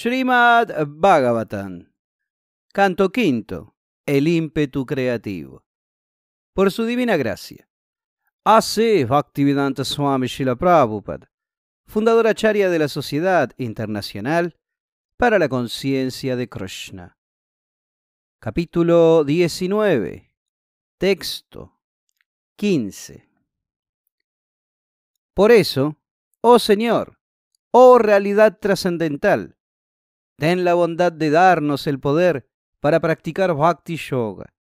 Srimad Bhagavatam. Canto quinto. El ímpetu creativo. Por su divina gracia. Hace Bhaktivedanta Swami Shila Prabhupada, fundadora acharya de la Sociedad Internacional para la Conciencia de Krishna. Capítulo 19. Texto 15. Por eso, oh Señor, oh realidad trascendental, Ten la bondad de darnos el poder para practicar Bhakti Yoga,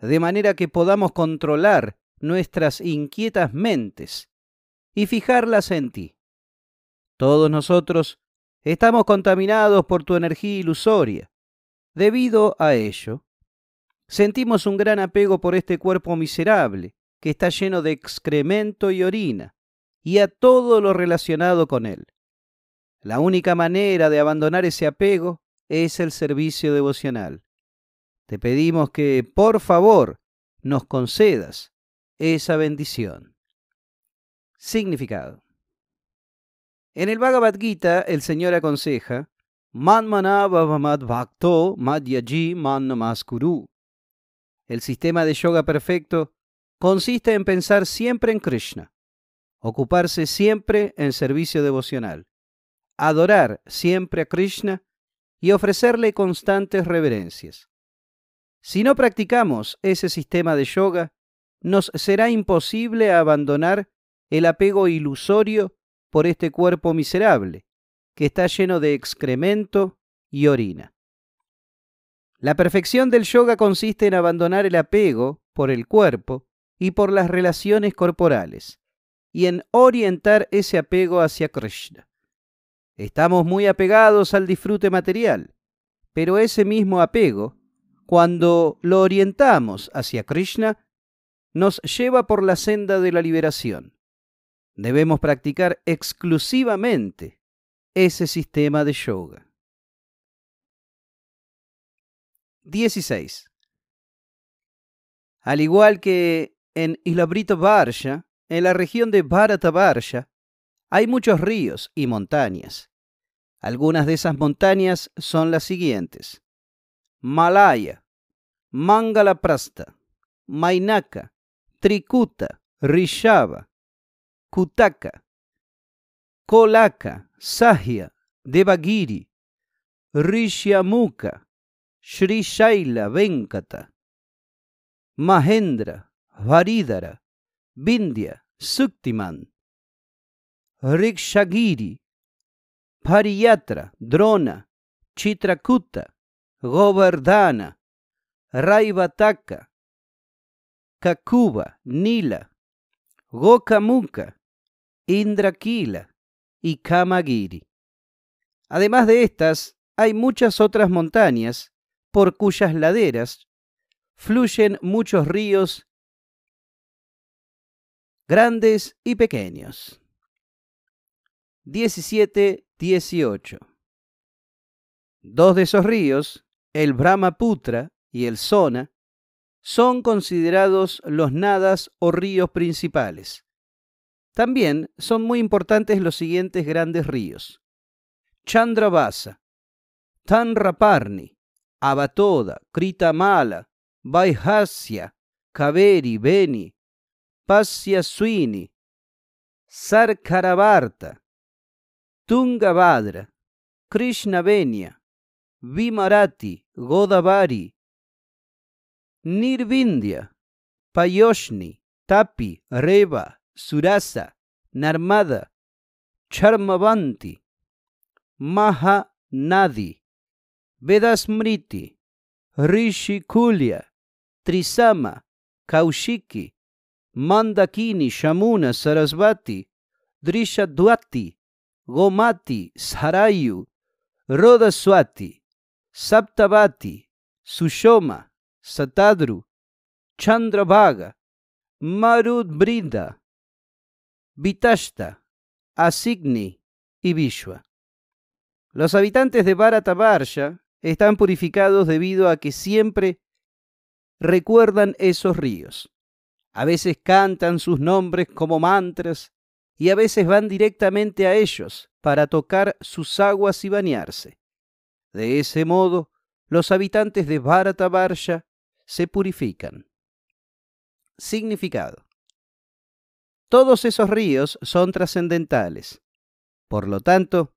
de manera que podamos controlar nuestras inquietas mentes y fijarlas en ti. Todos nosotros estamos contaminados por tu energía ilusoria. Debido a ello, sentimos un gran apego por este cuerpo miserable que está lleno de excremento y orina y a todo lo relacionado con él. La única manera de abandonar ese apego es el servicio devocional. Te pedimos que, por favor, nos concedas esa bendición. Significado. En el Bhagavad Gita, el Señor aconseja, El sistema de yoga perfecto consiste en pensar siempre en Krishna, ocuparse siempre en servicio devocional, adorar siempre a Krishna y ofrecerle constantes reverencias. Si no practicamos ese sistema de yoga, nos será imposible abandonar el apego ilusorio por este cuerpo miserable, que está lleno de excremento y orina. La perfección del yoga consiste en abandonar el apego por el cuerpo y por las relaciones corporales, y en orientar ese apego hacia Krishna. Estamos muy apegados al disfrute material, pero ese mismo apego, cuando lo orientamos hacia Krishna, nos lleva por la senda de la liberación. Debemos practicar exclusivamente ese sistema de yoga. 16. Al igual que en Ilabrita Varsha, en la región de Varsha, hay muchos ríos y montañas. Algunas de esas montañas son las siguientes. Malaya, Mangalaprasta, Mainaka, Trikuta, Rishava, Kutaka, Kolaka, Sahya, Devagiri, Rishyamuka, Sri Shaila Venkata, Mahendra, Varidara, Vindhya, Suktiman, Rikshagiri, Pariyatra, Drona, Chitrakuta, Govardhana, Raivataka, Kakuba, Nila, Gokamuka, Indrakila y Kamagiri. Además de estas, hay muchas otras montañas por cuyas laderas fluyen muchos ríos grandes y pequeños. 17-18. Dos de esos ríos, el Brahmaputra y el Sona, son considerados los nadas o ríos principales. También son muy importantes los siguientes grandes ríos. Chandravasa, Tanraparni, Abatoda, Kritamala, Vaihasya, Kaveri, Beni, Pasyaswini, Suini, Sarkaravarta, Tungavadra, Krishnavenia, Vimarati, Godavari, Nirvindya, Payoshni, Tapi, Reva, Surasa, Narmada, Charmavanti, Nadi Vedasmriti, Rishikulia, Trisama, Kaushiki, Mandakini, Shamuna, Sarasvati, Drishadvati. Gomati, Sarayu, Rodaswati, Saptabati, Sushoma, Satadru, marud brinda Vitashta, Asigni y Vishwa. Los habitantes de Bharatabarsha están purificados debido a que siempre recuerdan esos ríos. A veces cantan sus nombres como mantras y a veces van directamente a ellos para tocar sus aguas y bañarse. De ese modo, los habitantes de Bharatabarsha se purifican. Significado. Todos esos ríos son trascendentales. Por lo tanto,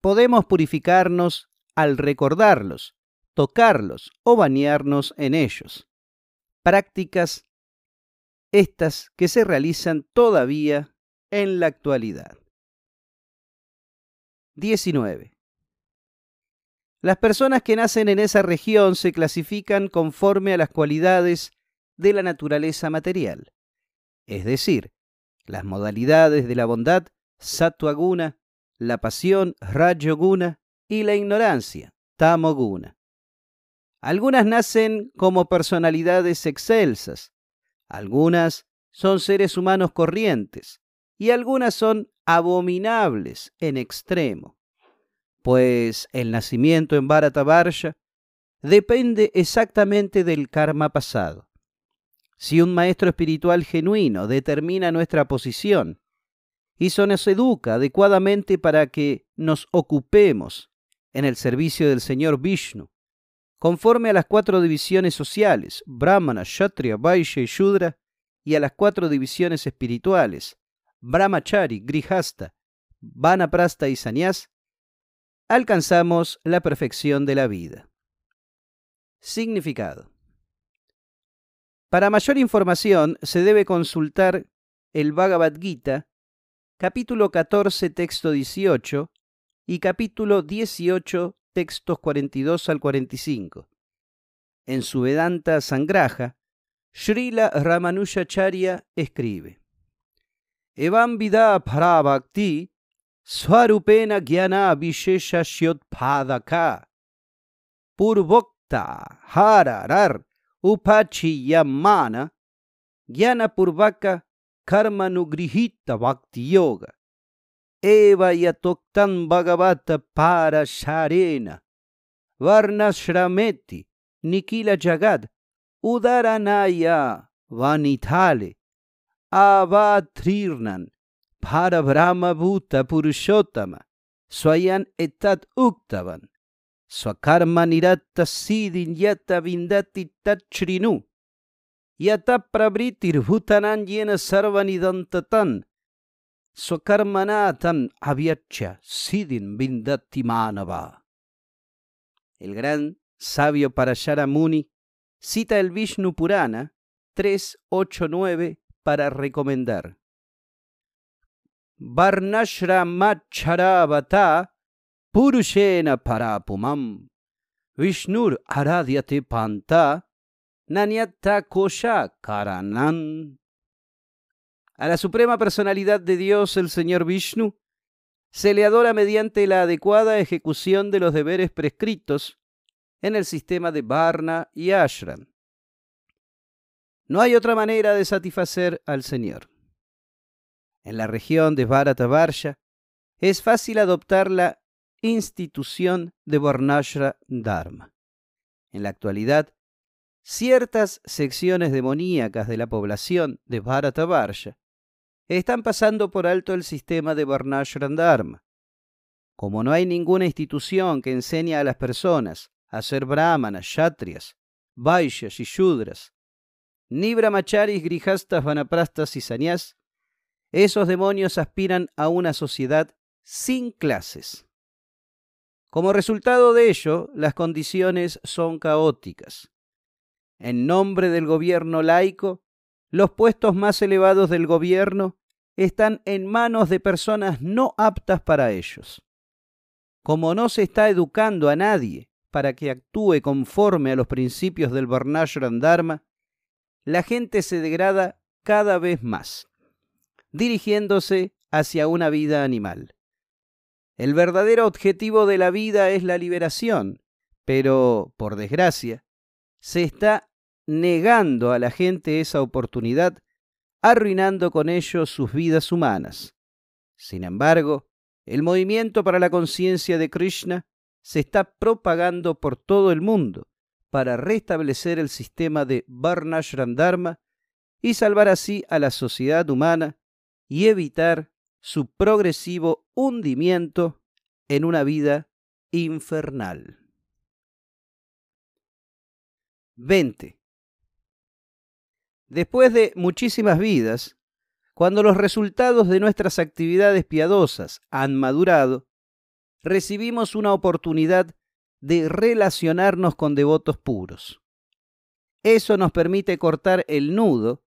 podemos purificarnos al recordarlos, tocarlos o bañarnos en ellos. Prácticas estas que se realizan todavía en la actualidad. 19. Las personas que nacen en esa región se clasifican conforme a las cualidades de la naturaleza material, es decir, las modalidades de la bondad, sattva-guna, la pasión, rayoguna y la ignorancia, tamoguna. Algunas nacen como personalidades excelsas, algunas son seres humanos corrientes, y algunas son abominables en extremo, pues el nacimiento en Bharatavarsha depende exactamente del karma pasado. Si un maestro espiritual genuino determina nuestra posición y se nos educa adecuadamente para que nos ocupemos en el servicio del Señor Vishnu, conforme a las cuatro divisiones sociales, Brahmana, Kshatriya, Vaishya y Shudra, y a las cuatro divisiones espirituales, brahmachari, grihasta, vanaprasta y Sanyas, alcanzamos la perfección de la vida. Significado. Para mayor información se debe consultar el Bhagavad Gita, capítulo 14, texto 18 y capítulo 18, textos 42 al 45. En su Vedanta Sangraja, Srila Ramanujacharya escribe: एवं विधा फराभक्ति स्वरूपेण ज्ञान विशेष्योत्पादक पूर्वोक्ता हरर उपक्षीयमान ज्ञानपूर्वक कर्मनुगृहित भक्ति योग एव यतोक्तं भगवत पारसारेण वर्णश्रमेति निखिल जगद उदरनाय वनिथाले para Parabrahma Bhuta Purushottama Swayan etat uktavan Swakarma nirata sidin yata vindati tachrinu Yata prabritir bhutanan yena sarvanidantatan Swakarmanatan aviacha sidin vindati manava El gran sabio Muni cita el Vishnu Purana 389 para recomendar. Varnashra Macharabata Purushena Parapumam Vishnur Aradyate Panta Nanyata Kosha Karanan. A la Suprema Personalidad de Dios, el Señor Vishnu, se le adora mediante la adecuada ejecución de los deberes prescritos en el sistema de Varna y Ashram. No hay otra manera de satisfacer al Señor. En la región de Bharatabarsha es fácil adoptar la institución de Varnashra Dharma. En la actualidad, ciertas secciones demoníacas de la población de Bharatabarsha están pasando por alto el sistema de Varnashra Dharma. Como no hay ninguna institución que enseñe a las personas a ser brahmanas, kshatriyas, vaishyas y shudras, ni Macharis, grijastas, vanaprastas y sanyas, esos demonios aspiran a una sociedad sin clases. Como resultado de ello, las condiciones son caóticas. En nombre del gobierno laico, los puestos más elevados del gobierno están en manos de personas no aptas para ellos. Como no se está educando a nadie para que actúe conforme a los principios del Varnashram la gente se degrada cada vez más, dirigiéndose hacia una vida animal. El verdadero objetivo de la vida es la liberación, pero, por desgracia, se está negando a la gente esa oportunidad, arruinando con ello sus vidas humanas. Sin embargo, el movimiento para la conciencia de Krishna se está propagando por todo el mundo para restablecer el sistema de barnash Dharma y salvar así a la sociedad humana y evitar su progresivo hundimiento en una vida infernal. 20. Después de muchísimas vidas, cuando los resultados de nuestras actividades piadosas han madurado, recibimos una oportunidad de relacionarnos con devotos puros. Eso nos permite cortar el nudo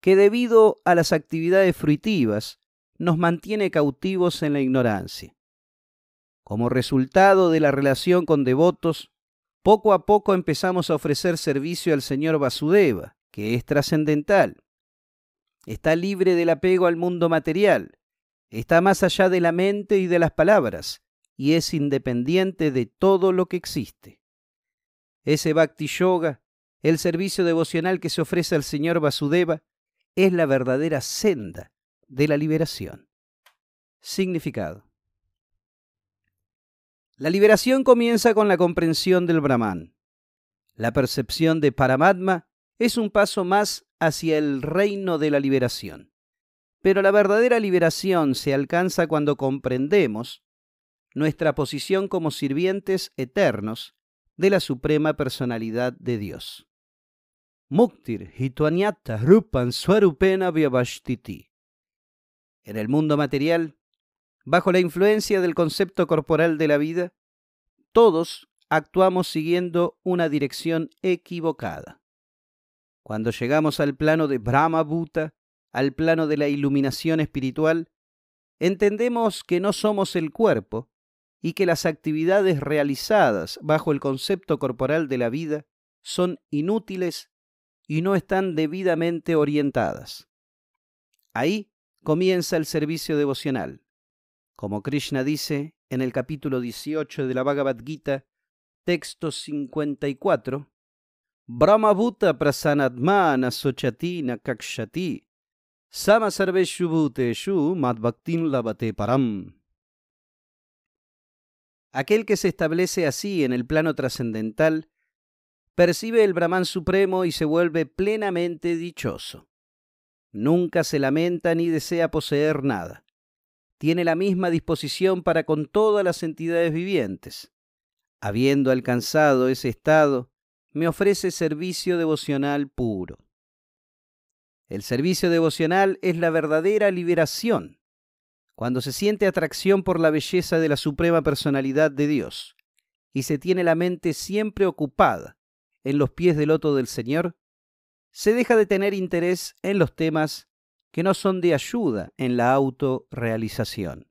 que debido a las actividades fruitivas nos mantiene cautivos en la ignorancia. Como resultado de la relación con devotos, poco a poco empezamos a ofrecer servicio al Señor Vasudeva, que es trascendental. Está libre del apego al mundo material, está más allá de la mente y de las palabras, y es independiente de todo lo que existe. Ese Bhakti Yoga, el servicio devocional que se ofrece al Señor Vasudeva, es la verdadera senda de la liberación. Significado. La liberación comienza con la comprensión del Brahman. La percepción de Paramatma es un paso más hacia el reino de la liberación. Pero la verdadera liberación se alcanza cuando comprendemos nuestra posición como sirvientes eternos de la Suprema Personalidad de Dios. Muktir hituanyata rupan En el mundo material, bajo la influencia del concepto corporal de la vida, todos actuamos siguiendo una dirección equivocada. Cuando llegamos al plano de Brahma Bhuta, al plano de la iluminación espiritual, entendemos que no somos el cuerpo, y que las actividades realizadas bajo el concepto corporal de la vida son inútiles y no están debidamente orientadas. Ahí comienza el servicio devocional. Como Krishna dice en el capítulo 18 de la Bhagavad Gita, texto 54, Brahmabhuta prasanatmana sochatina kakshati, sama sarveshubhuteshu madbhaktin labate param. Aquel que se establece así en el plano trascendental percibe el Brahman supremo y se vuelve plenamente dichoso. Nunca se lamenta ni desea poseer nada. Tiene la misma disposición para con todas las entidades vivientes. Habiendo alcanzado ese estado, me ofrece servicio devocional puro. El servicio devocional es la verdadera liberación cuando se siente atracción por la belleza de la suprema personalidad de Dios y se tiene la mente siempre ocupada en los pies del loto del Señor, se deja de tener interés en los temas que no son de ayuda en la autorrealización.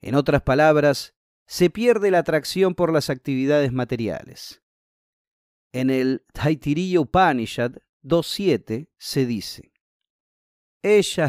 En otras palabras, se pierde la atracción por las actividades materiales. En el Taitiriya Upanishad 2.7 se dice, Ella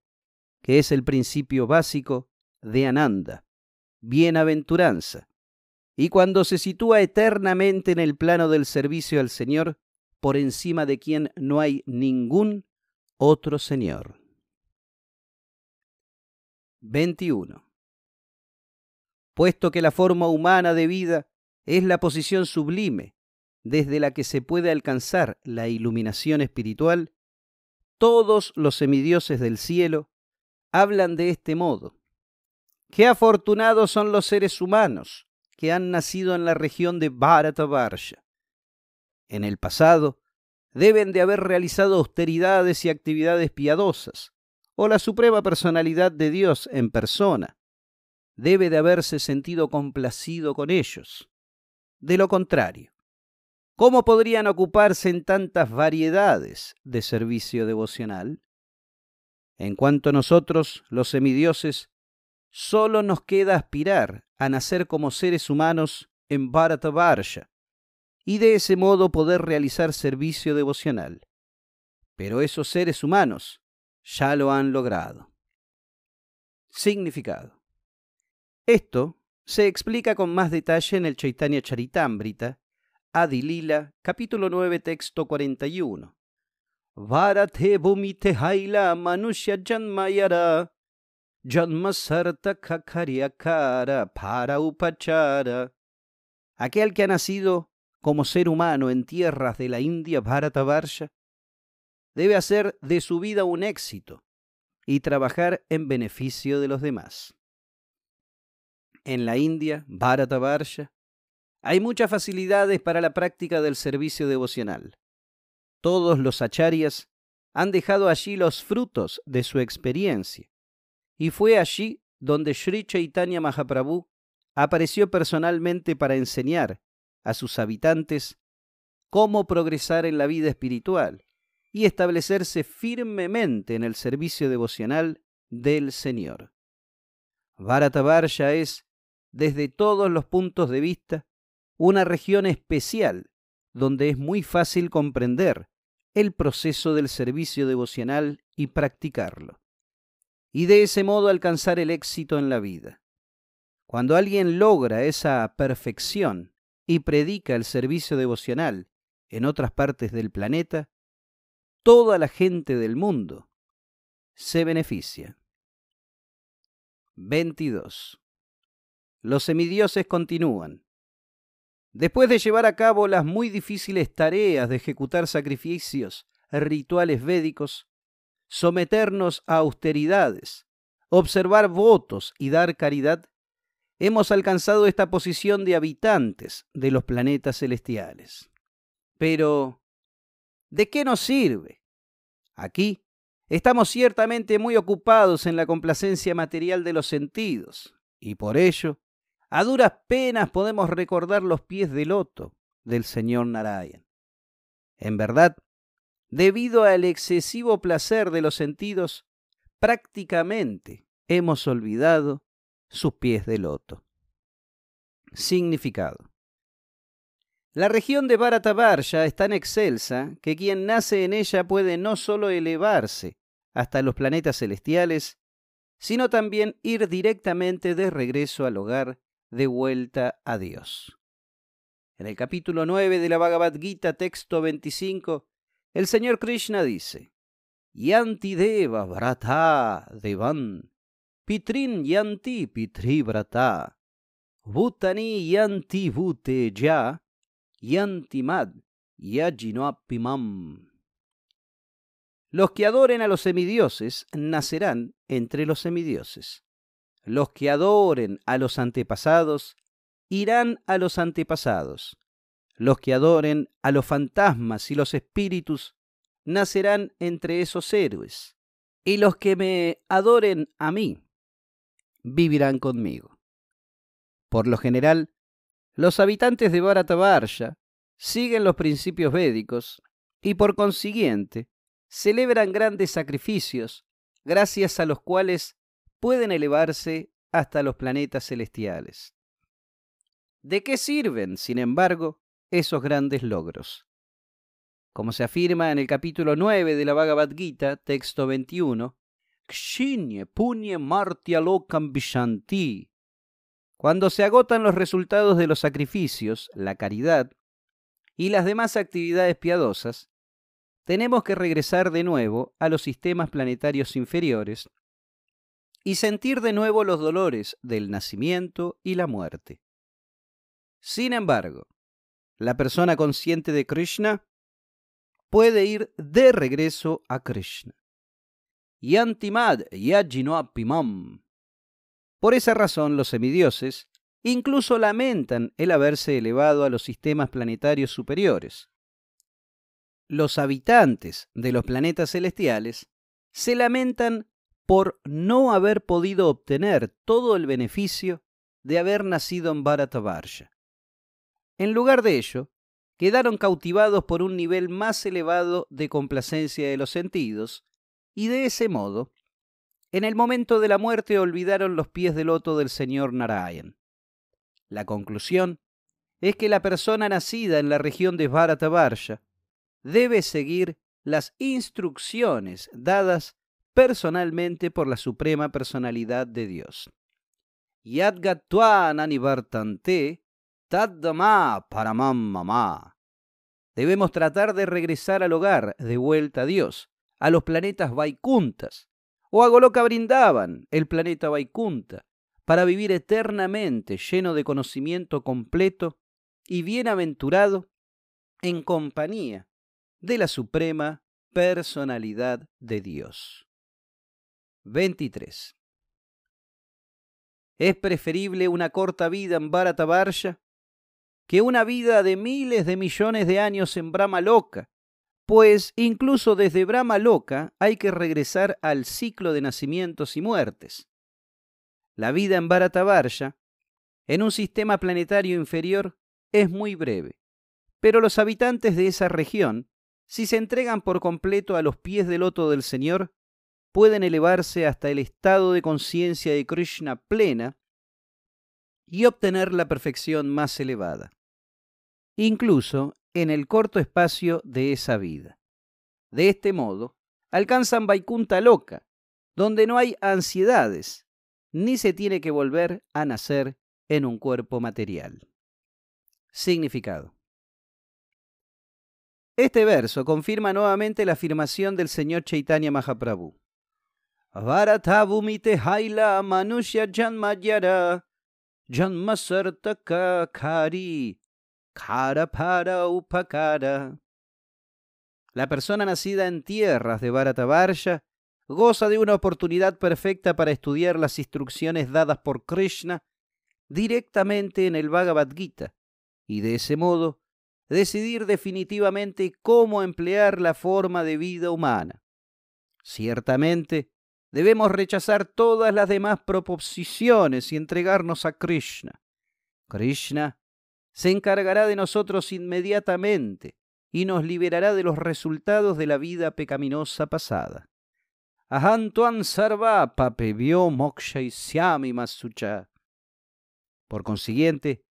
que es el principio básico de Ananda, bienaventuranza. Y cuando se sitúa eternamente en el plano del servicio al Señor, por encima de quien no hay ningún otro Señor. 21. Puesto que la forma humana de vida es la posición sublime desde la que se puede alcanzar la iluminación espiritual, todos los semidioses del cielo hablan de este modo. Qué afortunados son los seres humanos que han nacido en la región de Bharatavarsha! En el pasado, deben de haber realizado austeridades y actividades piadosas, o la suprema personalidad de Dios en persona debe de haberse sentido complacido con ellos. De lo contrario, ¿cómo podrían ocuparse en tantas variedades de servicio devocional? En cuanto a nosotros, los semidioses, solo nos queda aspirar a nacer como seres humanos en Varsha y de ese modo poder realizar servicio devocional. Pero esos seres humanos ya lo han logrado. Significado. Esto se explica con más detalle en el Chaitanya Charitambrita, Adilila, capítulo 9, texto 41, para Aquel que ha nacido como ser humano en tierras de la India Bharatavarsha, debe hacer de su vida un éxito y trabajar en beneficio de los demás. En la India, Bharatavarsha, hay muchas facilidades para la práctica del servicio devocional todos los acharyas han dejado allí los frutos de su experiencia. Y fue allí donde Sri Chaitanya Mahaprabhu apareció personalmente para enseñar a sus habitantes cómo progresar en la vida espiritual y establecerse firmemente en el servicio devocional del Señor. Bharatavarya es, desde todos los puntos de vista, una región especial donde es muy fácil comprender el proceso del servicio devocional y practicarlo. Y de ese modo alcanzar el éxito en la vida. Cuando alguien logra esa perfección y predica el servicio devocional en otras partes del planeta, toda la gente del mundo se beneficia. 22. Los semidioses continúan. Después de llevar a cabo las muy difíciles tareas de ejecutar sacrificios, rituales védicos, someternos a austeridades, observar votos y dar caridad, hemos alcanzado esta posición de habitantes de los planetas celestiales. Pero, ¿de qué nos sirve? Aquí estamos ciertamente muy ocupados en la complacencia material de los sentidos, y por ello a duras penas podemos recordar los pies de loto del señor Narayan. En verdad, debido al excesivo placer de los sentidos, prácticamente hemos olvidado sus pies de loto. Significado. La región de Bharatavarya es tan excelsa que quien nace en ella puede no solo elevarse hasta los planetas celestiales, sino también ir directamente de regreso al hogar de vuelta a Dios. En el capítulo 9 de la Bhagavad Gita, texto 25, el Señor Krishna dice: Yanti deva devan, pitrin yanti pitri vrata, butani yanti bute ya, yanti mad apimam. Los que adoren a los semidioses nacerán entre los semidioses. Los que adoren a los antepasados irán a los antepasados. Los que adoren a los fantasmas y los espíritus nacerán entre esos héroes. Y los que me adoren a mí vivirán conmigo. Por lo general, los habitantes de Bharatavarsha siguen los principios védicos y por consiguiente celebran grandes sacrificios gracias a los cuales pueden elevarse hasta los planetas celestiales. ¿De qué sirven, sin embargo, esos grandes logros? Como se afirma en el capítulo 9 de la Bhagavad Gita, texto 21, Cuando se agotan los resultados de los sacrificios, la caridad y las demás actividades piadosas, tenemos que regresar de nuevo a los sistemas planetarios inferiores y sentir de nuevo los dolores del nacimiento y la muerte. Sin embargo, la persona consciente de Krishna puede ir de regreso a Krishna. Yantimad Yajinoapimam. Por esa razón, los semidioses incluso lamentan el haberse elevado a los sistemas planetarios superiores. Los habitantes de los planetas celestiales se lamentan por no haber podido obtener todo el beneficio de haber nacido en Bharatavarsha. En lugar de ello, quedaron cautivados por un nivel más elevado de complacencia de los sentidos, y de ese modo, en el momento de la muerte olvidaron los pies del loto del señor Narayan. La conclusión es que la persona nacida en la región de Bharatavarsha debe seguir las instrucciones dadas personalmente por la Suprema Personalidad de Dios. tad taddama para mamá. Debemos tratar de regresar al hogar, de vuelta a Dios, a los planetas Vaikuntas, o a Goloka Brindaban, el planeta Vaikunta, para vivir eternamente lleno de conocimiento completo y bienaventurado en compañía de la Suprema Personalidad de Dios. 23. Es preferible una corta vida en Baratabarja que una vida de miles de millones de años en Brahma Loca, pues incluso desde Brahma Loca hay que regresar al ciclo de nacimientos y muertes. La vida en Baratabarja, en un sistema planetario inferior, es muy breve, pero los habitantes de esa región, si se entregan por completo a los pies del loto del Señor, pueden elevarse hasta el estado de conciencia de Krishna plena y obtener la perfección más elevada, incluso en el corto espacio de esa vida. De este modo, alcanzan Vaikunta loca, donde no hay ansiedades, ni se tiene que volver a nacer en un cuerpo material. Significado. Este verso confirma nuevamente la afirmación del señor Chaitanya Mahaprabhu karapara upakara. La persona nacida en tierras de Bharatavarsha goza de una oportunidad perfecta para estudiar las instrucciones dadas por Krishna directamente en el Bhagavad Gita y de ese modo decidir definitivamente cómo emplear la forma de vida humana. Ciertamente, Debemos rechazar todas las demás proposiciones y entregarnos a Krishna. Krishna se encargará de nosotros inmediatamente y nos liberará de los resultados de la vida pecaminosa pasada. sarva moksha masucha. Por consiguiente,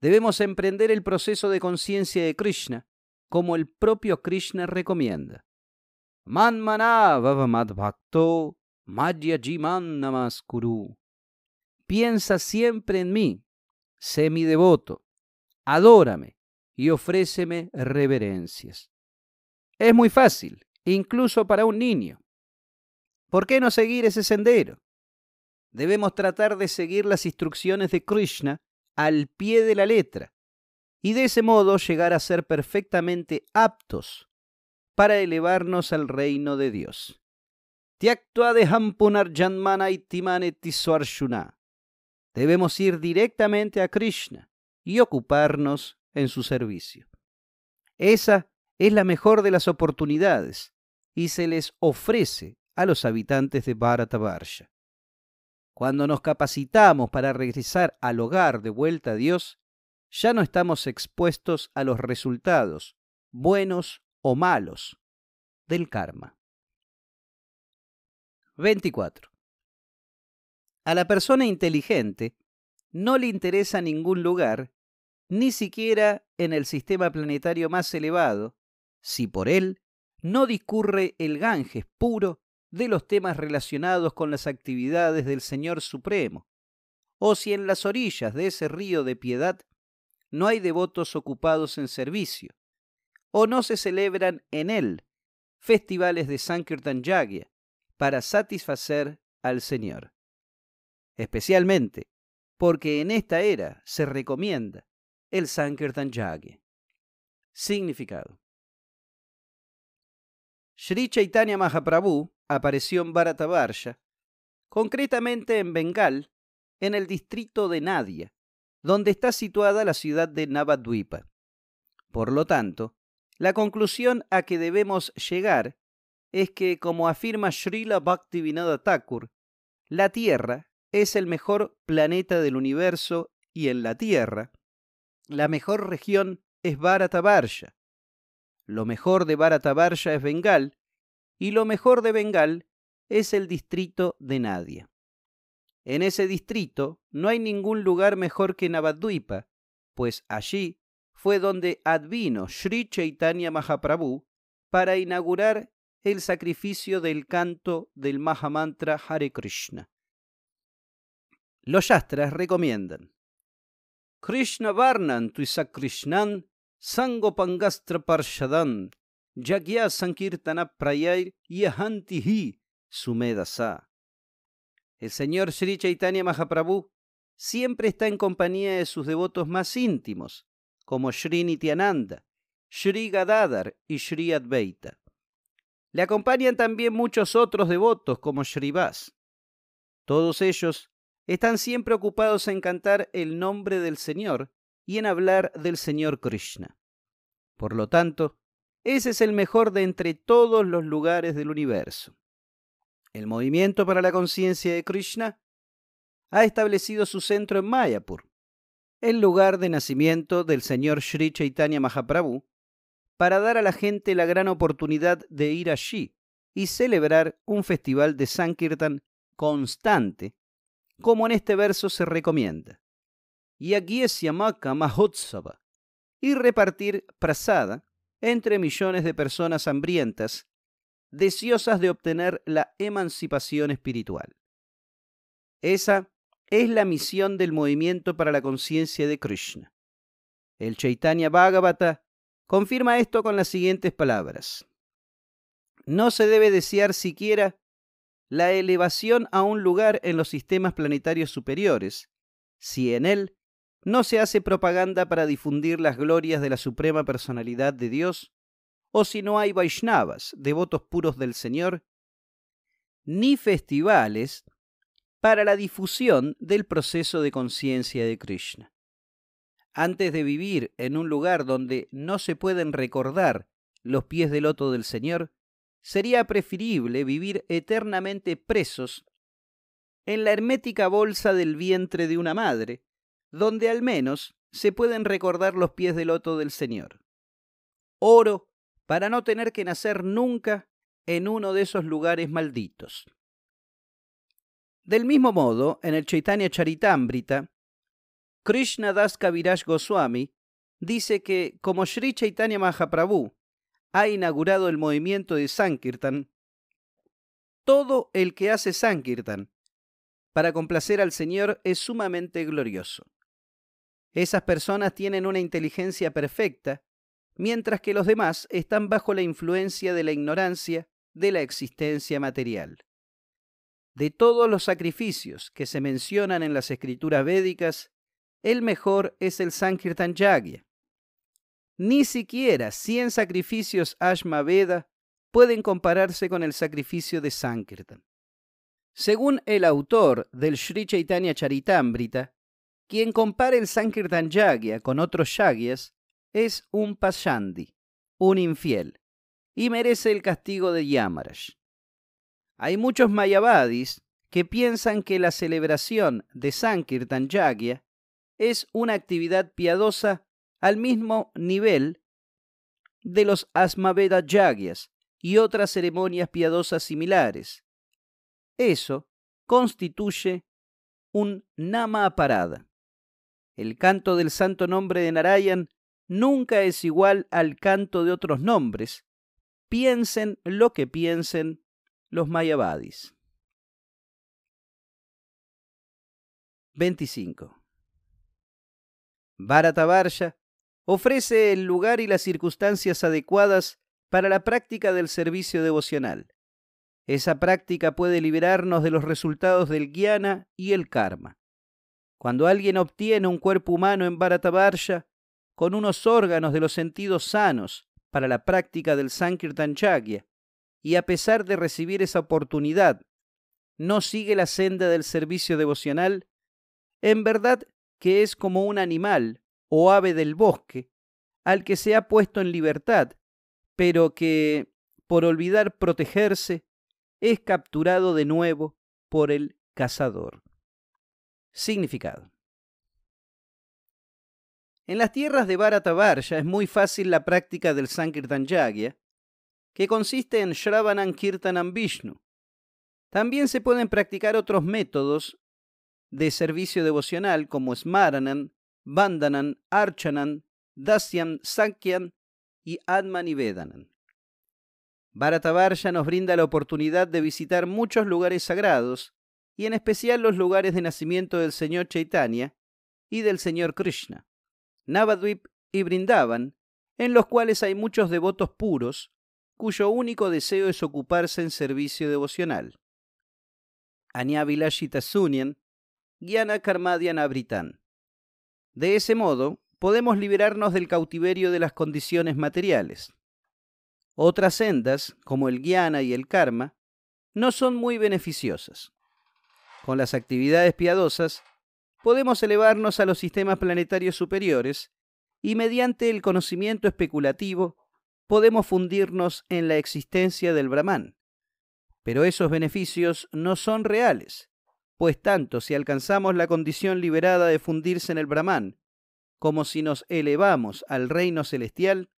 debemos emprender el proceso de conciencia de Krishna, como el propio Krishna recomienda. Manmana Madhya Piensa siempre en mí, sé mi devoto, adórame y ofréceme reverencias. Es muy fácil, incluso para un niño. ¿Por qué no seguir ese sendero? Debemos tratar de seguir las instrucciones de Krishna al pie de la letra y de ese modo llegar a ser perfectamente aptos para elevarnos al reino de Dios y timane Debemos ir directamente a Krishna y ocuparnos en su servicio. Esa es la mejor de las oportunidades y se les ofrece a los habitantes de Bharatavarsha. Cuando nos capacitamos para regresar al hogar de vuelta a Dios, ya no estamos expuestos a los resultados, buenos o malos, del karma. 24. A la persona inteligente no le interesa ningún lugar, ni siquiera en el sistema planetario más elevado, si por él no discurre el Ganges puro de los temas relacionados con las actividades del Señor Supremo, o si en las orillas de ese río de piedad no hay devotos ocupados en servicio, o no se celebran en él festivales de Sankirtan para satisfacer al Señor. Especialmente porque en esta era se recomienda el Sankirtan Significado. Sri Chaitanya Mahaprabhu apareció en Bharatavarsha, concretamente en Bengal, en el distrito de Nadia, donde está situada la ciudad de Navadvipa. Por lo tanto, la conclusión a que debemos llegar es que, como afirma Srila Bhaktivinoda Thakur, la Tierra es el mejor planeta del universo y en la Tierra, la mejor región es Bharatavarsha, lo mejor de Bharatavarsha es Bengal y lo mejor de Bengal es el distrito de Nadia. En ese distrito no hay ningún lugar mejor que Navadvipa, pues allí fue donde advino Shri Chaitanya Mahaprabhu para inaugurar el sacrificio del canto del Mahamantra Hare Krishna. Los yastras recomiendan Krishna Varnan Tuisakrishnan Sangopangastra Parshadan Yagya Sankirtana Yahantihi Sumedasa. El señor Sri Chaitanya Mahaprabhu siempre está en compañía de sus devotos más íntimos, como Sri Nityananda, Sri Gadadhar y Sri Advaita. Le acompañan también muchos otros devotos como Shrivas. Todos ellos están siempre ocupados en cantar el nombre del Señor y en hablar del Señor Krishna. Por lo tanto, ese es el mejor de entre todos los lugares del universo. El movimiento para la conciencia de Krishna ha establecido su centro en Mayapur, el lugar de nacimiento del señor Sri Chaitanya Mahaprabhu, para dar a la gente la gran oportunidad de ir allí y celebrar un festival de Sankirtan constante, como en este verso se recomienda. y Mahotsava, y repartir prasada entre millones de personas hambrientas, deseosas de obtener la emancipación espiritual. Esa es la misión del movimiento para la conciencia de Krishna. El Chaitanya Bhagavata Confirma esto con las siguientes palabras. No se debe desear siquiera la elevación a un lugar en los sistemas planetarios superiores, si en él no se hace propaganda para difundir las glorias de la Suprema Personalidad de Dios, o si no hay Vaishnavas, devotos puros del Señor, ni festivales para la difusión del proceso de conciencia de Krishna. Antes de vivir en un lugar donde no se pueden recordar los pies del loto del Señor, sería preferible vivir eternamente presos en la hermética bolsa del vientre de una madre, donde al menos se pueden recordar los pies del loto del Señor. Oro para no tener que nacer nunca en uno de esos lugares malditos. Del mismo modo, en el Chaitanya Charitambrita, Krishna Das Kaviraj Goswami dice que, como Sri Chaitanya Mahaprabhu ha inaugurado el movimiento de Sankirtan, todo el que hace Sankirtan para complacer al Señor es sumamente glorioso. Esas personas tienen una inteligencia perfecta, mientras que los demás están bajo la influencia de la ignorancia de la existencia material. De todos los sacrificios que se mencionan en las escrituras védicas, el mejor es el Sankirtan Yagya. Ni siquiera 100 sacrificios Ashmaveda pueden compararse con el sacrificio de Sankirtan. Según el autor del Sri Chaitanya Charitamrita, quien compara el Sankirtan Yagya con otros Yagyas es un Pashandi, un infiel, y merece el castigo de Yamaraj. Hay muchos mayavadis que piensan que la celebración de Sankirtan Yagya es una actividad piadosa al mismo nivel de los Asmaveda Yagyas y otras ceremonias piadosas similares. Eso constituye un Nama parada. El canto del santo nombre de Narayan nunca es igual al canto de otros nombres, piensen lo que piensen los mayavadis. 25. Bharatavarsha ofrece el lugar y las circunstancias adecuadas para la práctica del servicio devocional. Esa práctica puede liberarnos de los resultados del guiana y el karma. Cuando alguien obtiene un cuerpo humano en Bharatavarsha, con unos órganos de los sentidos sanos para la práctica del Sankirtan y a pesar de recibir esa oportunidad, no sigue la senda del servicio devocional, en verdad que es como un animal o ave del bosque, al que se ha puesto en libertad, pero que, por olvidar protegerse, es capturado de nuevo por el cazador. Significado. En las tierras de ya es muy fácil la práctica del Sankirtan Yagya, que consiste en Shravanam Kirtanam Vishnu. También se pueden practicar otros métodos de servicio devocional como Smaranan, Vandanan, Archanan, Dasyan, Sankyan y Atmanivedanan. Bharatavarya nos brinda la oportunidad de visitar muchos lugares sagrados y en especial los lugares de nacimiento del señor Chaitanya y del señor Krishna, Navadvip y Brindavan, en los cuales hay muchos devotos puros cuyo único deseo es ocuparse en servicio devocional. Guiana Karmadiana Britán. De ese modo, podemos liberarnos del cautiverio de las condiciones materiales. Otras sendas, como el Guiana y el Karma, no son muy beneficiosas. Con las actividades piadosas, podemos elevarnos a los sistemas planetarios superiores y mediante el conocimiento especulativo podemos fundirnos en la existencia del Brahman. Pero esos beneficios no son reales, pues tanto si alcanzamos la condición liberada de fundirse en el Brahman, como si nos elevamos al reino celestial,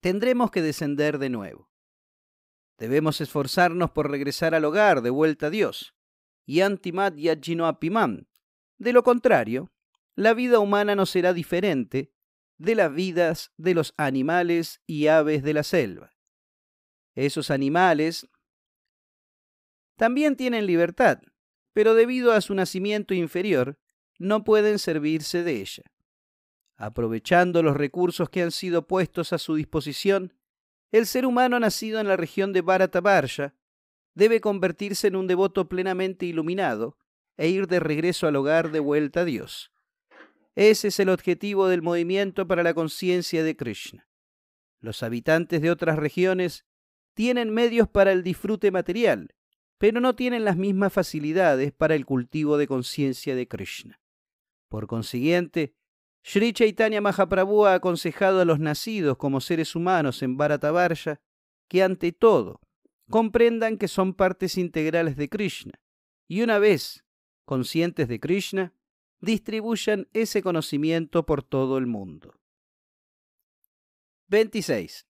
tendremos que descender de nuevo. Debemos esforzarnos por regresar al hogar de vuelta a Dios, Y antimat yajinoapiman. De lo contrario, la vida humana no será diferente de las vidas de los animales y aves de la selva. Esos animales también tienen libertad, pero debido a su nacimiento inferior, no pueden servirse de ella. Aprovechando los recursos que han sido puestos a su disposición, el ser humano nacido en la región de Bharatabarsha debe convertirse en un devoto plenamente iluminado e ir de regreso al hogar de vuelta a Dios. Ese es el objetivo del movimiento para la conciencia de Krishna. Los habitantes de otras regiones tienen medios para el disfrute material, pero no tienen las mismas facilidades para el cultivo de conciencia de Krishna. Por consiguiente, Sri Chaitanya Mahaprabhu ha aconsejado a los nacidos como seres humanos en Bharatavarya que ante todo comprendan que son partes integrales de Krishna y una vez conscientes de Krishna, distribuyan ese conocimiento por todo el mundo. 26.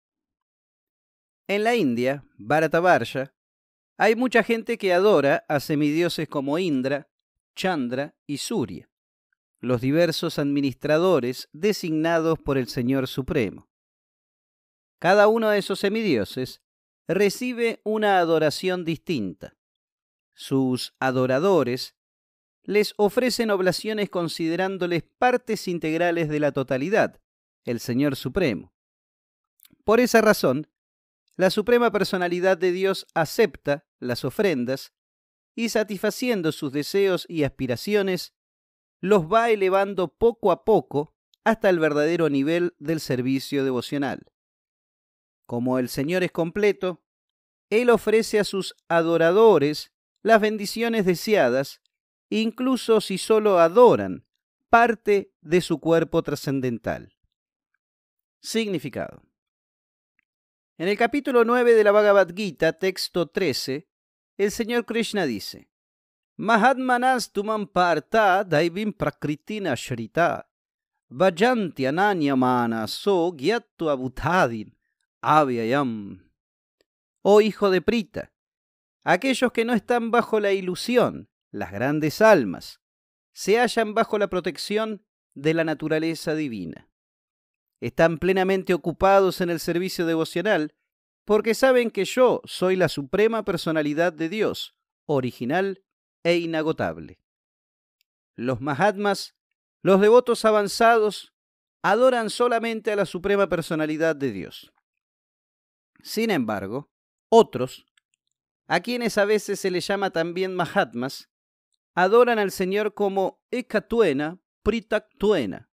En la India, Bharatavarya hay mucha gente que adora a semidioses como Indra, Chandra y Surya, los diversos administradores designados por el Señor Supremo. Cada uno de esos semidioses recibe una adoración distinta. Sus adoradores les ofrecen oblaciones considerándoles partes integrales de la totalidad, el Señor Supremo. Por esa razón, la Suprema Personalidad de Dios acepta las ofrendas y satisfaciendo sus deseos y aspiraciones, los va elevando poco a poco hasta el verdadero nivel del servicio devocional. Como el Señor es completo, Él ofrece a sus adoradores las bendiciones deseadas, incluso si solo adoran parte de su cuerpo trascendental. Significado. En el capítulo 9 de la Bhagavad Gita, texto 13, el señor Krishna dice: Mahatmanas tumam parta daivim prakritina shrita, vajanti ananyamana so gyatu Oh hijo de Prita, aquellos que no están bajo la ilusión, las grandes almas, se hallan bajo la protección de la naturaleza divina están plenamente ocupados en el servicio devocional porque saben que yo soy la suprema personalidad de Dios, original e inagotable. Los Mahatmas, los devotos avanzados, adoran solamente a la suprema personalidad de Dios. Sin embargo, otros, a quienes a veces se les llama también Mahatmas, adoran al Señor como Ekatuena Pritaktuena.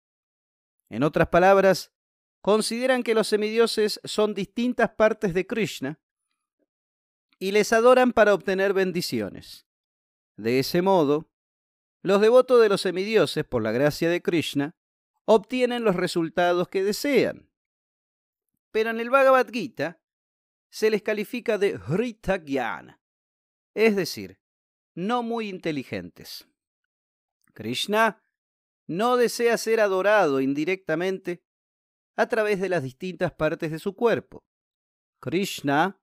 En otras palabras, consideran que los semidioses son distintas partes de Krishna y les adoran para obtener bendiciones. De ese modo, los devotos de los semidioses, por la gracia de Krishna, obtienen los resultados que desean. Pero en el Bhagavad Gita se les califica de Hritagyana, es decir, no muy inteligentes. Krishna no desea ser adorado indirectamente a través de las distintas partes de su cuerpo. Krishna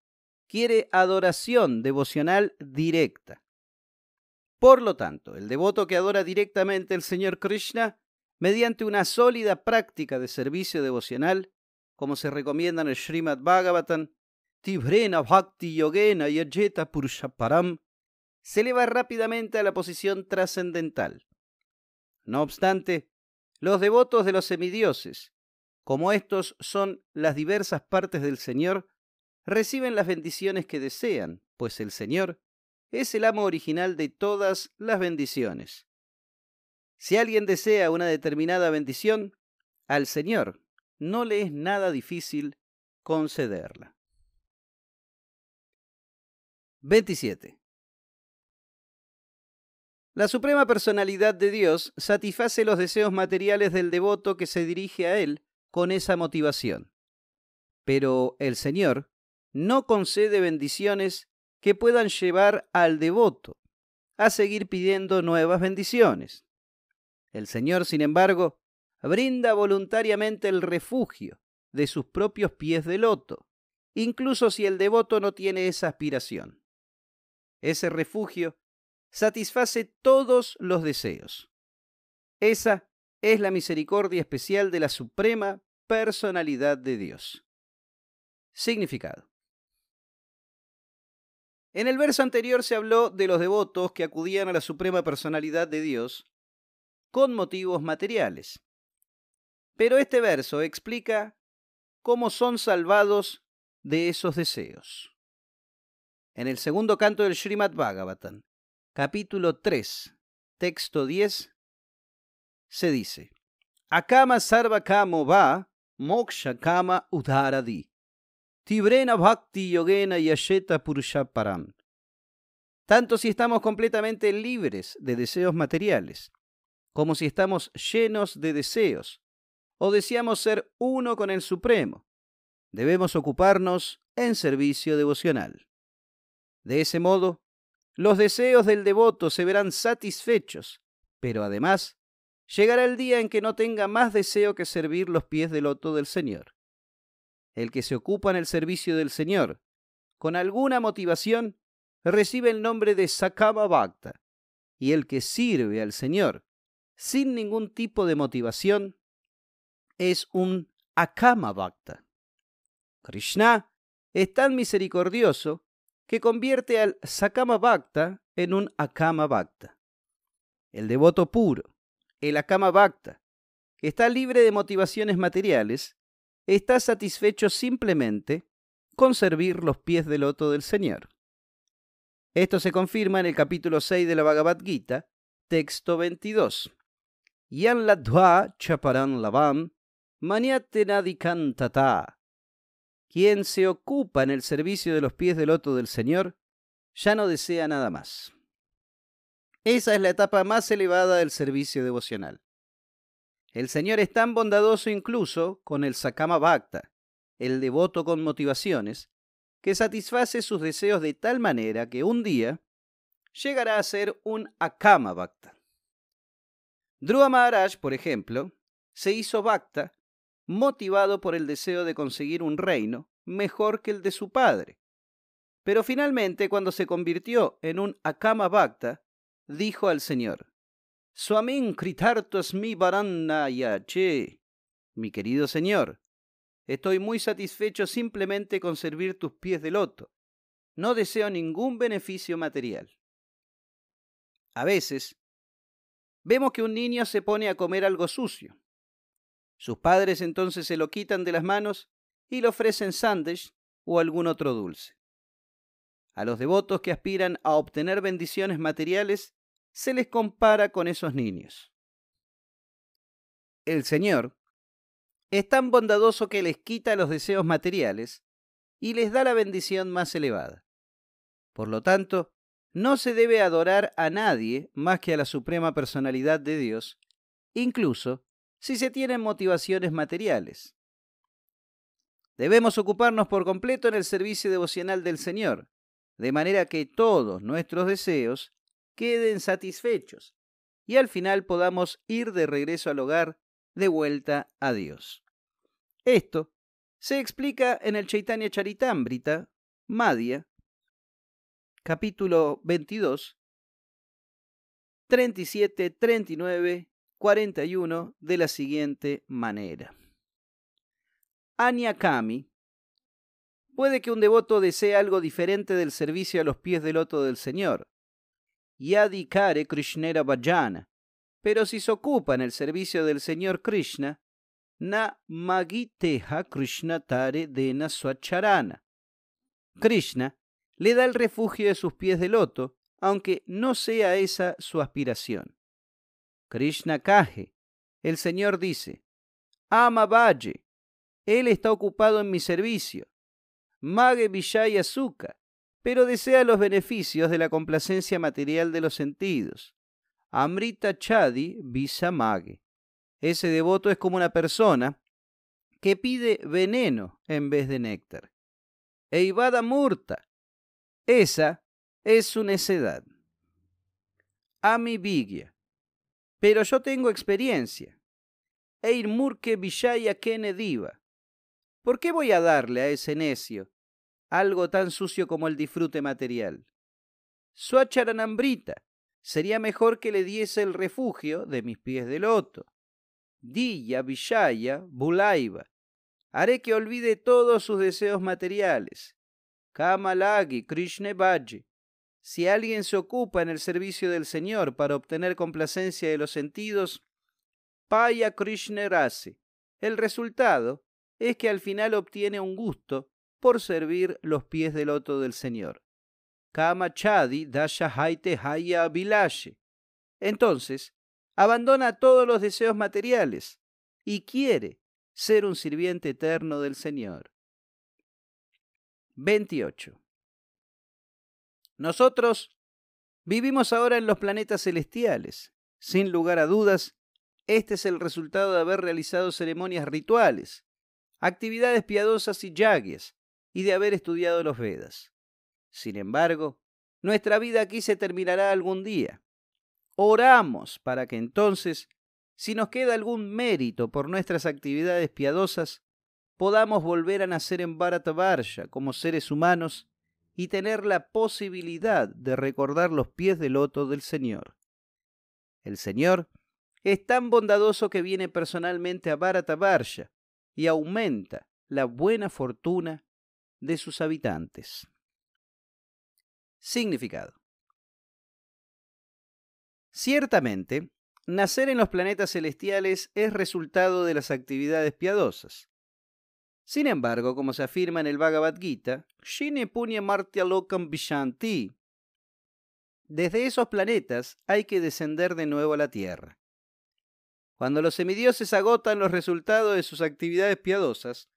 quiere adoración devocional directa. Por lo tanto, el devoto que adora directamente al Señor Krishna, mediante una sólida práctica de servicio devocional, como se recomienda en el Srimad Bhagavatam, Tibrena Bhakti Yogena Yajeta Purushaparam, se eleva rápidamente a la posición trascendental. No obstante, los devotos de los semidioses, como estos son las diversas partes del Señor, reciben las bendiciones que desean, pues el Señor es el amo original de todas las bendiciones. Si alguien desea una determinada bendición, al Señor no le es nada difícil concederla. 27. La Suprema Personalidad de Dios satisface los deseos materiales del devoto que se dirige a Él con esa motivación. Pero el Señor no concede bendiciones que puedan llevar al devoto a seguir pidiendo nuevas bendiciones. El Señor, sin embargo, brinda voluntariamente el refugio de sus propios pies de loto, incluso si el devoto no tiene esa aspiración. Ese refugio satisface todos los deseos. Esa es la misericordia especial de la suprema personalidad de Dios. Significado. En el verso anterior se habló de los devotos que acudían a la suprema personalidad de Dios con motivos materiales. Pero este verso explica cómo son salvados de esos deseos. En el segundo canto del Srimad Bhagavatam, capítulo 3, texto 10, se dice, Akama sarva kamo va, moksha kama udharadi. Tibrena bhakti yogena yasheta param Tanto si estamos completamente libres de deseos materiales, como si estamos llenos de deseos, o deseamos ser uno con el Supremo, debemos ocuparnos en servicio devocional. De ese modo, los deseos del devoto se verán satisfechos, pero además Llegará el día en que no tenga más deseo que servir los pies del loto del Señor. El que se ocupa en el servicio del Señor, con alguna motivación, recibe el nombre de Sakama Bhakta, y el que sirve al Señor sin ningún tipo de motivación es un Akama Bhakta. Krishna es tan misericordioso que convierte al Sakama Bhakta en un Akama Bhakta. El devoto puro, el akama bhakta, está libre de motivaciones materiales, está satisfecho simplemente con servir los pies del loto del Señor. Esto se confirma en el capítulo 6 de la Bhagavad Gita, texto 22. Yan chaparan lavam Quien se ocupa en el servicio de los pies del loto del Señor, ya no desea nada más. Esa es la etapa más elevada del servicio devocional. El Señor es tan bondadoso incluso con el Sakama Bhakta, el devoto con motivaciones, que satisface sus deseos de tal manera que un día llegará a ser un Akama Bhakta. Dhruva Maharaj, por ejemplo, se hizo Bhakta motivado por el deseo de conseguir un reino mejor que el de su padre. Pero finalmente, cuando se convirtió en un Akama Bhakta, dijo al Señor, Suamin critartos mi baranna che Mi querido Señor, estoy muy satisfecho simplemente con servir tus pies de loto. No deseo ningún beneficio material. A veces, vemos que un niño se pone a comer algo sucio. Sus padres entonces se lo quitan de las manos y le ofrecen sándwich o algún otro dulce. A los devotos que aspiran a obtener bendiciones materiales se les compara con esos niños. El Señor es tan bondadoso que les quita los deseos materiales y les da la bendición más elevada. Por lo tanto, no se debe adorar a nadie más que a la Suprema Personalidad de Dios, incluso si se tienen motivaciones materiales. Debemos ocuparnos por completo en el servicio devocional del Señor, de manera que todos nuestros deseos queden satisfechos y al final podamos ir de regreso al hogar de vuelta a Dios. Esto se explica en el Chaitanya Charitambrita, Madhya, capítulo 22, 37, 39, 41 de la siguiente manera. Anyakami Puede que un devoto desee algo diferente del servicio a los pies del loto del Señor. Yadikare Krishnera Bhajana. Pero si se ocupa en el servicio del Señor Krishna, na magiteja Krishna tare dena swacharana. Krishna le da el refugio de sus pies de loto, aunque no sea esa su aspiración. Krishna caje. El Señor dice, Ama Valle, él está ocupado en mi servicio Mage Vijay sukha, pero desea los beneficios de la complacencia material de los sentidos. Amrita Chadi Visa Mage. Ese devoto es como una persona que pide veneno en vez de néctar. Eivada Murta. Esa es su necedad. Ami Vigya. Pero yo tengo experiencia. Eir Murke Vijaya Kene Diva. ¿Por qué voy a darle a ese necio algo tan sucio como el disfrute material. Su sería mejor que le diese el refugio de mis pies de loto. Dilla, Villaya, Bulaiba. Haré que olvide todos sus deseos materiales. Kamalagi, Bhaji. Si alguien se ocupa en el servicio del Señor para obtener complacencia de los sentidos, Paya Krishnerasi. El resultado es que al final obtiene un gusto por servir los pies del otro del Señor. Kama Chadi Dasha Haite Haya Entonces, abandona todos los deseos materiales y quiere ser un sirviente eterno del Señor. 28. Nosotros vivimos ahora en los planetas celestiales. Sin lugar a dudas, este es el resultado de haber realizado ceremonias rituales, actividades piadosas y yagues, y de haber estudiado los Vedas. Sin embargo, nuestra vida aquí se terminará algún día. Oramos para que entonces, si nos queda algún mérito por nuestras actividades piadosas, podamos volver a nacer en Bharatavarsha como seres humanos y tener la posibilidad de recordar los pies de loto del Señor. El Señor es tan bondadoso que viene personalmente a Bharatavarsha y aumenta la buena fortuna de sus habitantes. Significado. Ciertamente, nacer en los planetas celestiales es resultado de las actividades piadosas. Sin embargo, como se afirma en el Bhagavad Gita, Shine Punya Desde esos planetas hay que descender de nuevo a la Tierra. Cuando los semidioses agotan los resultados de sus actividades piadosas,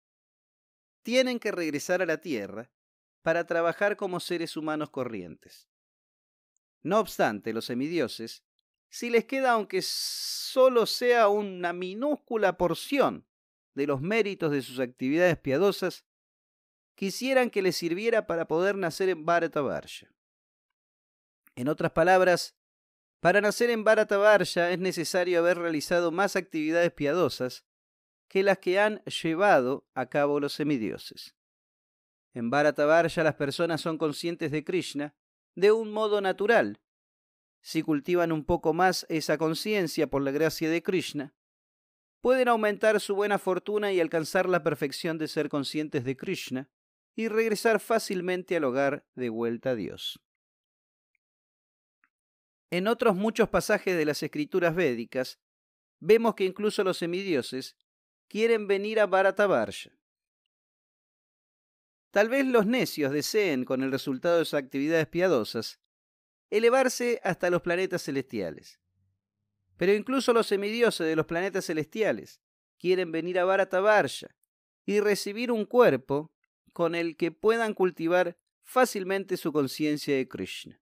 tienen que regresar a la Tierra para trabajar como seres humanos corrientes. No obstante, los semidioses, si les queda aunque solo sea una minúscula porción de los méritos de sus actividades piadosas, quisieran que les sirviera para poder nacer en Bharatavarya. En otras palabras, para nacer en Varsha es necesario haber realizado más actividades piadosas que las que han llevado a cabo los semidioses. En Bharatavarya las personas son conscientes de Krishna de un modo natural. Si cultivan un poco más esa conciencia por la gracia de Krishna, pueden aumentar su buena fortuna y alcanzar la perfección de ser conscientes de Krishna y regresar fácilmente al hogar de vuelta a Dios. En otros muchos pasajes de las escrituras védicas, vemos que incluso los semidioses quieren venir a Bharatavarsha. Tal vez los necios deseen, con el resultado de sus actividades piadosas, elevarse hasta los planetas celestiales. Pero incluso los semidioses de los planetas celestiales quieren venir a Bharatavarsha y recibir un cuerpo con el que puedan cultivar fácilmente su conciencia de Krishna.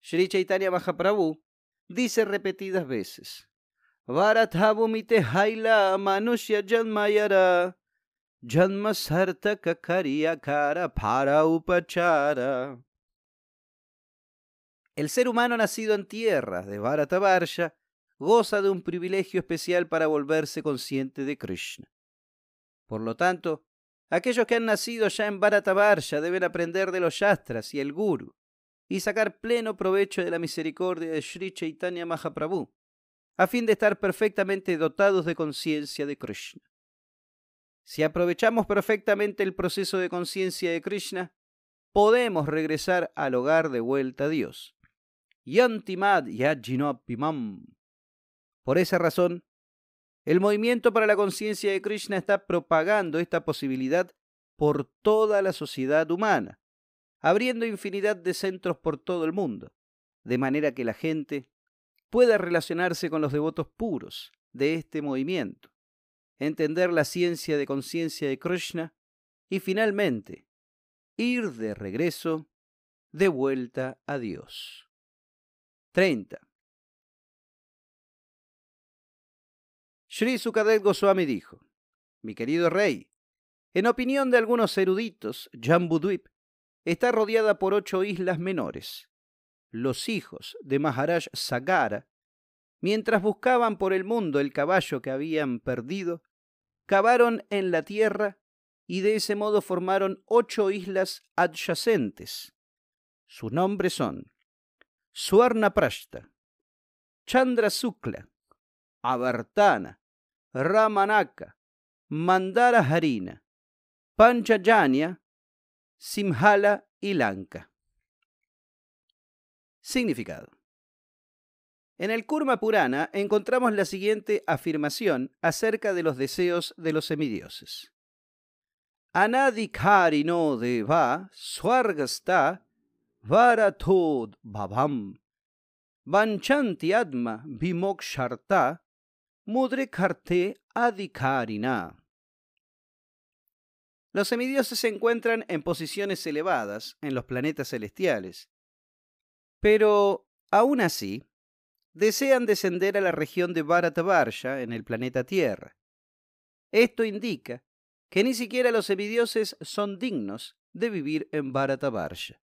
Sri Chaitanya Mahaprabhu dice repetidas veces, el ser humano nacido en tierra de Bharatavarsha goza de un privilegio especial para volverse consciente de Krishna. Por lo tanto, aquellos que han nacido ya en Bharatavarsha deben aprender de los Shastras y el Guru y sacar pleno provecho de la misericordia de Sri Chaitanya Mahaprabhu a fin de estar perfectamente dotados de conciencia de Krishna. Si aprovechamos perfectamente el proceso de conciencia de Krishna, podemos regresar al hogar de vuelta a Dios. Yantimad Yajinopimam. Por esa razón, el movimiento para la conciencia de Krishna está propagando esta posibilidad por toda la sociedad humana, abriendo infinidad de centros por todo el mundo, de manera que la gente pueda relacionarse con los devotos puros de este movimiento, entender la ciencia de conciencia de Krishna y finalmente ir de regreso de vuelta a Dios. 30. Sri Sukadev Goswami dijo, mi querido rey, en opinión de algunos eruditos, Jambudvip está rodeada por ocho islas menores, los hijos de Maharaj Sagara, mientras buscaban por el mundo el caballo que habían perdido, cavaron en la tierra y de ese modo formaron ocho islas adyacentes. Sus nombres son Chandra Chandrasukla, Avartana, Ramanaka, Mandara Harina, Panchayanya, Simhala y Lanka. Significado. En el Kurma Purana encontramos la siguiente afirmación acerca de los deseos de los semidioses. no deva swargasta varatod bhavam vanchanti atma vimoksharta mudrekarte adikarina. Los semidioses se encuentran en posiciones elevadas en los planetas celestiales pero, aún así, desean descender a la región de Bharatabarsha en el planeta Tierra. Esto indica que ni siquiera los semidioses son dignos de vivir en Bharatabarsha.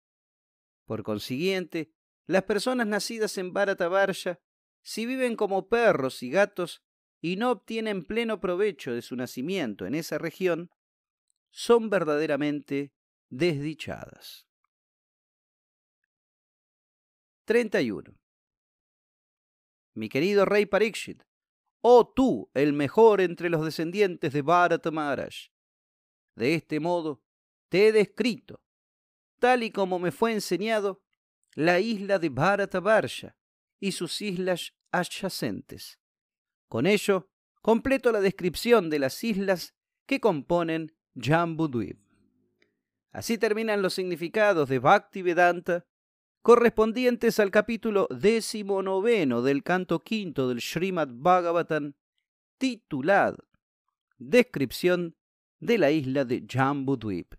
Por consiguiente, las personas nacidas en Baratabarsha, si viven como perros y gatos y no obtienen pleno provecho de su nacimiento en esa región, son verdaderamente desdichadas. 31. Mi querido rey Parikshit, oh tú, el mejor entre los descendientes de Bharata Maharaj. De este modo, te he descrito, tal y como me fue enseñado, la isla de Bharatavarsha y sus islas adyacentes. Con ello, completo la descripción de las islas que componen Jambudvip. Así terminan los significados de Vedanta correspondientes al capítulo noveno del canto quinto del Srimad Bhagavatam, titulado Descripción de la isla de Jambudvip.